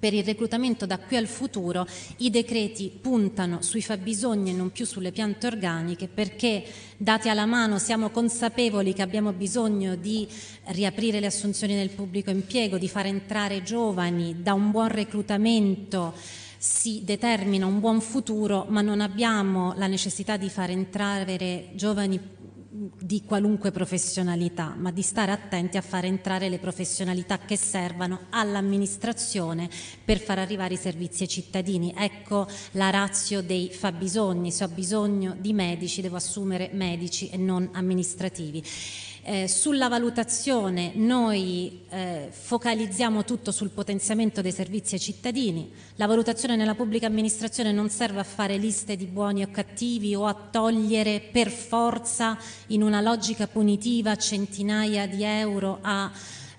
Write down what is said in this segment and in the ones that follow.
per il reclutamento da qui al futuro i decreti puntano sui fabbisogni e non più sulle piante organiche perché dati alla mano siamo consapevoli che abbiamo bisogno di riaprire le assunzioni nel pubblico impiego, di far entrare giovani da un buon reclutamento si determina un buon futuro, ma non abbiamo la necessità di far entrare giovani di qualunque professionalità, ma di stare attenti a far entrare le professionalità che servono all'amministrazione per far arrivare i servizi ai cittadini. Ecco la razio dei fabbisogni, se ho bisogno di medici devo assumere medici e non amministrativi. Eh, sulla valutazione noi eh, focalizziamo tutto sul potenziamento dei servizi ai cittadini, la valutazione nella pubblica amministrazione non serve a fare liste di buoni o cattivi o a togliere per forza in una logica punitiva centinaia di euro a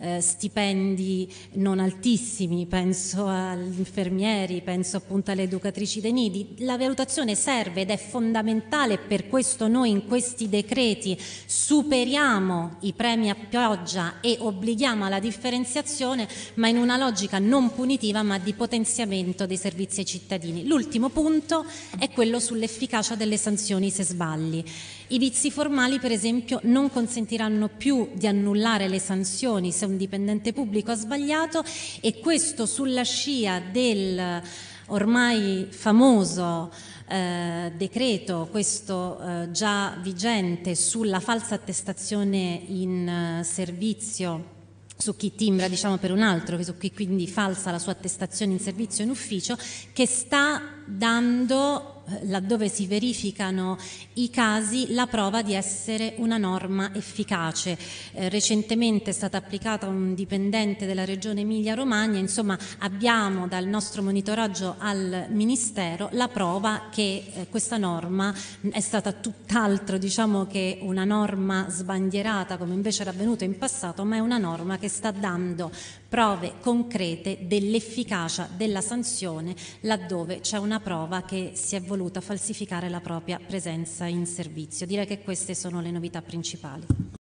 eh, stipendi non altissimi, penso agli infermieri, penso appunto alle educatrici dei nidi. La valutazione serve ed è fondamentale, per questo noi in questi decreti superiamo i premi a pioggia e obblighiamo alla differenziazione, ma in una logica non punitiva ma di potenziamento dei servizi ai cittadini. L'ultimo punto è quello sull'efficacia delle sanzioni se sbagli. I vizi formali, per esempio, non consentiranno più di annullare le sanzioni se un dipendente pubblico ha sbagliato e questo sulla scia del ormai famoso eh, decreto, questo eh, già vigente sulla falsa attestazione in eh, servizio su chi timbra diciamo per un altro, su chi quindi falsa la sua attestazione in servizio in ufficio, che sta dando laddove si verificano i casi, la prova di essere una norma efficace. Eh, recentemente è stata applicata a un dipendente della Regione Emilia-Romagna, insomma abbiamo dal nostro monitoraggio al Ministero la prova che eh, questa norma è stata tutt'altro diciamo, che una norma sbandierata come invece era avvenuto in passato, ma è una norma che sta dando prove concrete dell'efficacia della sanzione laddove c'è una prova che si è voluta voluta falsificare la propria presenza in servizio. Direi che queste sono le novità principali.